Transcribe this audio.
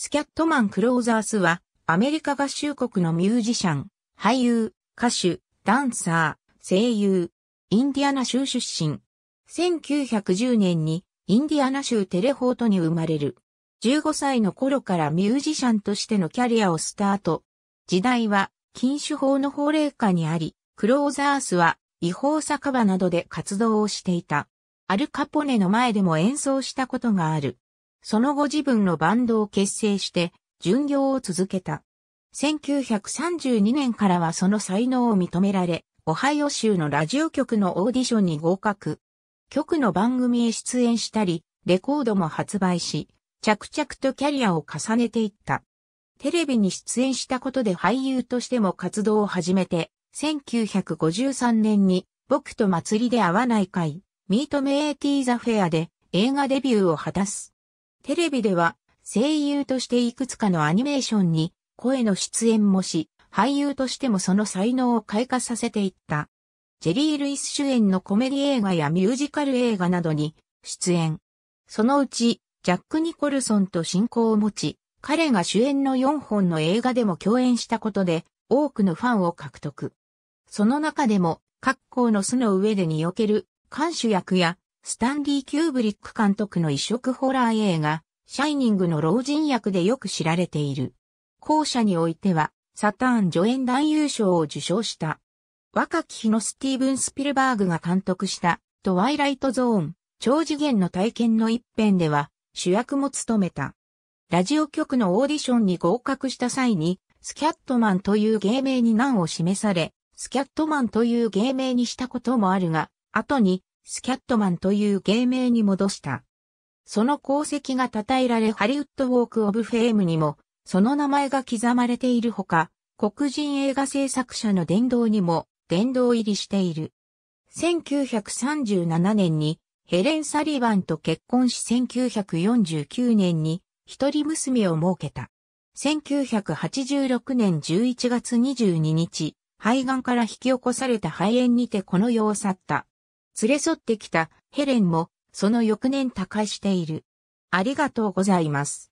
スキャットマン・クローザースは、アメリカ合衆国のミュージシャン、俳優、歌手、ダンサー、声優、インディアナ州出身。1910年に、インディアナ州テレフォートに生まれる。15歳の頃からミュージシャンとしてのキャリアをスタート。時代は、禁酒法の法令下にあり、クローザースは、違法酒場などで活動をしていた。アルカポネの前でも演奏したことがある。その後自分のバンドを結成して、巡業を続けた。1932年からはその才能を認められ、オハイオ州のラジオ局のオーディションに合格。局の番組へ出演したり、レコードも発売し、着々とキャリアを重ねていった。テレビに出演したことで俳優としても活動を始めて、1953年に僕と祭りで会わない会、ミートメイティーザフェアで映画デビューを果たす。テレビでは声優としていくつかのアニメーションに声の出演もし、俳優としてもその才能を開花させていった。ジェリー・ルイス主演のコメディ映画やミュージカル映画などに出演。そのうち、ジャック・ニコルソンと親交を持ち、彼が主演の4本の映画でも共演したことで、多くのファンを獲得。その中でも、各校の巣の上でにおける、監守役やスタンリー・キューブリック監督の異色ホラー映画、シャイニングの老人役でよく知られている。後者においては、サターン助演男優賞を受賞した。若き日のスティーブン・スピルバーグが監督した、トワイライト・ゾーン、超次元の体験の一編では、主役も務めた。ラジオ局のオーディションに合格した際に、スキャットマンという芸名に難を示され、スキャットマンという芸名にしたこともあるが、後にスキャットマンという芸名に戻した。その功績が称えられハリウッドウォーク・オブ・フェームにも、その名前が刻まれているほか、黒人映画制作者の殿堂にも殿堂入りしている。1937年にヘレン・サリバンと結婚し1949年に一人娘を設けた。1986年11月22日、肺がんから引き起こされた肺炎にてこの世を去った。連れ添ってきたヘレンもその翌年他界している。ありがとうございます。